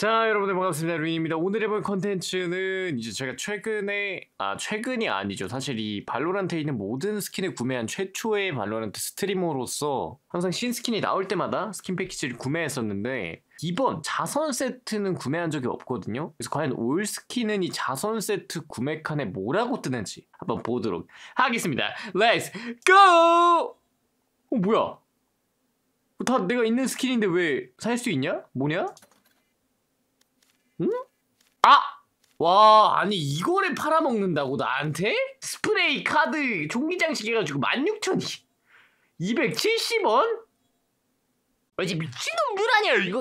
자, 여러분들 반갑습니다. 루인입니다. 오늘 해볼 컨텐츠는 이제 제가 최근에, 아, 최근이 아니죠. 사실 이 발로란트에 있는 모든 스킨을 구매한 최초의 발로란트 스트리머로서 항상 신스킨이 나올 때마다 스킨 패키지를 구매했었는데 이번 자선 세트는 구매한 적이 없거든요. 그래서 과연 올 스킨은 이 자선 세트 구매 칸에 뭐라고 뜨는지 한번 보도록 하겠습니다. Let's g 어, 뭐야? 다 내가 있는 스킨인데 왜 살 수 있냐? 뭐냐? 응? 아! 와 아니 이거를 팔아먹는다고 나한테? 스프레이 카드 종기장식 해가지고 16,270원? 아니 미친놈 물 아니야 이거